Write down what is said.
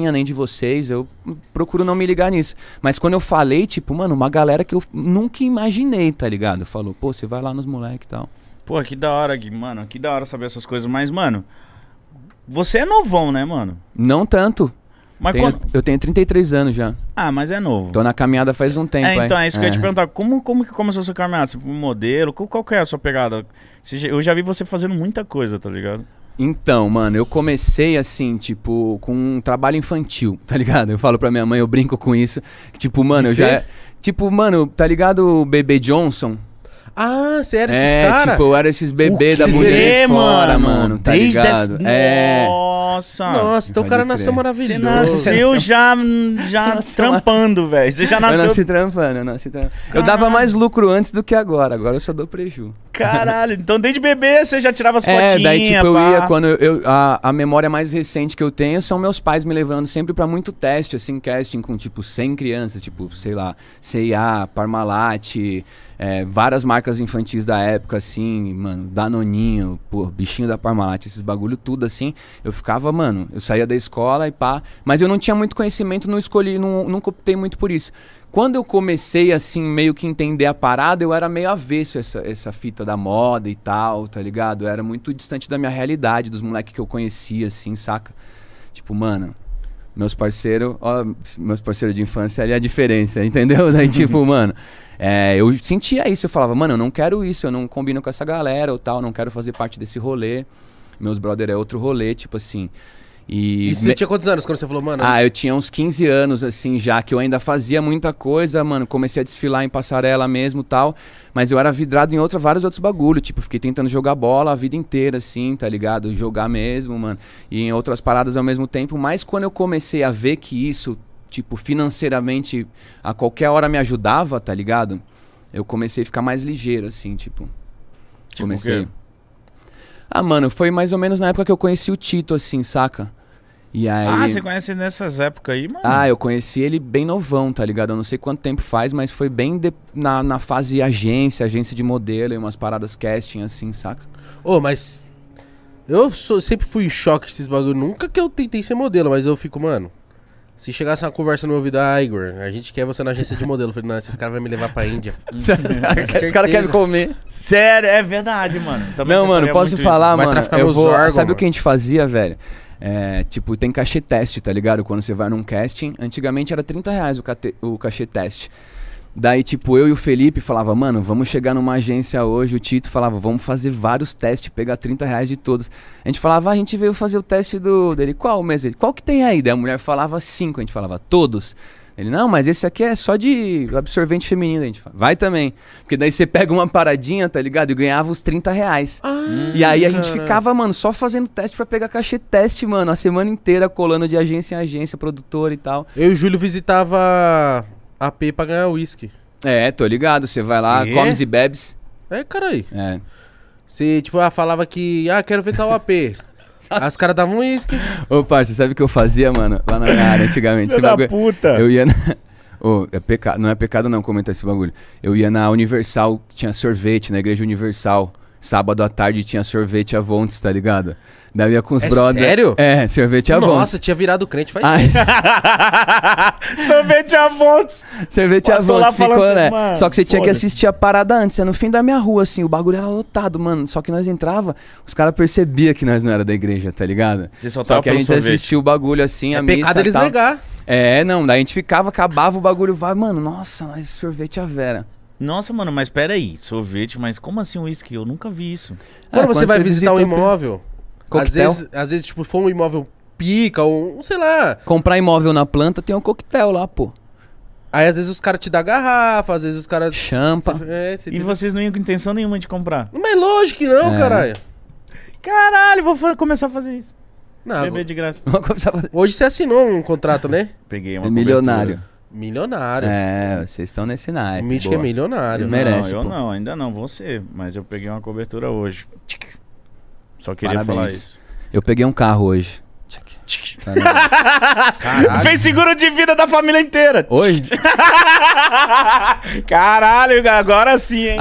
nem de vocês, eu procuro não me ligar nisso. Mas quando eu falei, tipo, mano, uma galera que eu nunca imaginei, tá ligado? Falou, pô, você vai lá nos moleques e tal. Pô, que da hora, Gui, mano, que da hora saber essas coisas. Mas, mano, você é novão, né, mano? Não tanto. Mas tenho, quando... Eu tenho 33 anos já. Ah, mas é novo. Tô na caminhada faz um tempo. É, então, é, é isso que eu ia te é. perguntar. Como, como que começou a sua caminhada? Você foi modelo? Qual, qual que é a sua pegada? Eu já vi você fazendo muita coisa, tá ligado? Então, mano, eu comecei assim, tipo, com um trabalho infantil, tá ligado? Eu falo pra minha mãe, eu brinco com isso. Tipo, mano, eu já. É, tipo, mano, tá ligado o bebê Johnson? Ah, você era esses é, Tipo, eu era esses bebês da mulher de é, fora, mano. Tá Desde ligado? Des... É. Nossa. Nossa, então o cara crer. nasceu maravilhoso. Você nasceu já, já trampando, velho. Você já nasceu. Eu nasci trampando, eu nasci trampando. Eu dava mais lucro antes do que agora. Agora eu só dou prejuízo. Caralho, então desde bebê você já tirava as é, fotinhas. É, daí tipo eu ia quando eu, eu, a, a memória mais recente que eu tenho são meus pais me levando sempre para muito teste, assim, casting com tipo 100 crianças, tipo, sei lá, C&A, Parmalat, é, várias marcas infantis da época, assim, mano, Danoninho, pô, bichinho da Parmalat, esses bagulho tudo, assim. Eu ficava, mano, eu saía da escola e pá, mas eu não tinha muito conhecimento, não escolhi, não, não optei muito por isso. Quando eu comecei, assim, meio que entender a parada, eu era meio avesso essa, essa fita da moda e tal, tá ligado? Eu era muito distante da minha realidade, dos moleques que eu conhecia, assim, saca? Tipo, mano, meus parceiros, ó, meus parceiros de infância ali é a diferença, entendeu? Daí, tipo, uhum. mano, é, eu sentia isso, eu falava, mano, eu não quero isso, eu não combino com essa galera ou tal, não quero fazer parte desse rolê. Meus brother é outro rolê, tipo assim. E, você me... tinha quantos anos quando você falou, mano? Ah, eu tinha uns 15 anos, assim, já que eu ainda fazia muita coisa, mano. Comecei a desfilar em passarela mesmo tal. Mas eu era vidrado em outra, vários outros bagulhos. Tipo, fiquei tentando jogar bola a vida inteira, assim, tá ligado? Jogar mesmo, mano. E em outras paradas ao mesmo tempo. Mas quando eu comecei a ver que isso, tipo, financeiramente, a qualquer hora me ajudava, tá ligado? Eu comecei a ficar mais ligeiro, assim, tipo. tipo comecei. O quê? Ah, mano, foi mais ou menos na época que eu conheci o Tito, assim, saca? E ah, aí... Ah, você conhece nessas épocas aí, mano? Ah, eu conheci ele bem novão, tá ligado? Eu não sei quanto tempo faz, mas foi bem de... na, na fase agência, agência de modelo e umas paradas casting, assim, saca? Ô, oh, mas. Eu sou, sempre fui em choque esses bagulho. Nunca que eu tentei ser modelo, mas eu fico, mano. Se chegasse uma conversa no ouvido, ah, Igor, a gente quer você na agência de modelo. Eu falei, não, esses caras vão me levar pra Índia. Os caras querem comer. Sério, é verdade, mano. Também não, mano, posso falar, isso. mano. eu vou... Sabe mano? o que a gente fazia, velho? É, tipo, tem cachê teste, tá ligado? Quando você vai num casting, antigamente era 30 reais o, cate... o cachê teste. Daí, tipo, eu e o Felipe falava, mano, vamos chegar numa agência hoje. O Tito falava, vamos fazer vários testes, pegar 30 reais de todos. A gente falava, ah, a gente veio fazer o teste do dele, qual mesmo? Ele, qual que tem aí? Daí a mulher falava cinco, a gente falava, todos. Ele, não, mas esse aqui é só de absorvente feminino, a gente fala. Vai também. Porque daí você pega uma paradinha, tá ligado? E ganhava os 30 reais. Ah, e aí a gente ficava, mano, só fazendo teste para pegar cachê teste, mano, a semana inteira colando de agência em agência, produtor e tal. Eu e o Júlio visitava AP pra ganhar uísque. É, tô ligado. Você vai lá, E? comes e bebes. É, aí. É. Você, tipo, ah, falava que, ah, quero ver tal AP. Aí os caras davam uísque. Ô, parça, sabe o que eu fazia, mano? Lá na minha área antigamente. Filho da bagulho- puta. Eu ia na... é pecado, não é pecado não comentar esse bagulho. Eu ia na Universal, tinha sorvete, na Igreja Universal. Sábado à tarde tinha sorvete Avontes, tá ligado? Daí ia com os é Sério? É, sorvete Avontes. Nossa, tinha virado crente faz Ai. sorvete Avontes. Sorvete Posso Avontes, ficou, falando, né? Assim, mano, Só que você tinha que assistir a parada antes, é no fim da minha rua, assim, o bagulho era lotado, mano. Só que nós entrava, os caras percebiam que nós não era da igreja, tá ligado? Você só, só que a gente sorvete. assistia o bagulho assim, é a missa. Pecado eles tal. negar. É, não, daí a gente ficava, acabava o bagulho, vai, mano, nossa, nós sorvete a Vera. Nossa, mano, mas peraí, sorvete, mas como assim uísque? Eu nunca vi isso. Quando, você vai visitar um imóvel, às vezes, às vezes, tipo, for um imóvel pica, ou um sei lá. Comprar imóvel na planta tem um coquetel lá, pô. Aí às vezes os caras te dão garrafa, às vezes os caras. Champa. É, você- E vocês não iam com intenção nenhuma de comprar. Mas lógico que não, É. caralho. Caralho, vou começar a fazer isso. Não, Beber de graça. começar a fazer. hoje você assinou um contrato, né? Peguei uma. É milionário. cobertura. Milionário. É, vocês estão nesse naipe. O Mítico é milionário. Eles né? não, eu pô. não, ainda não, você. Mas eu peguei uma cobertura hoje. Só queria Parabéns. falar isso. Eu peguei um carro hoje. Caralho. Fez seguro de vida da família inteira. Hoje? Caralho, agora sim, hein?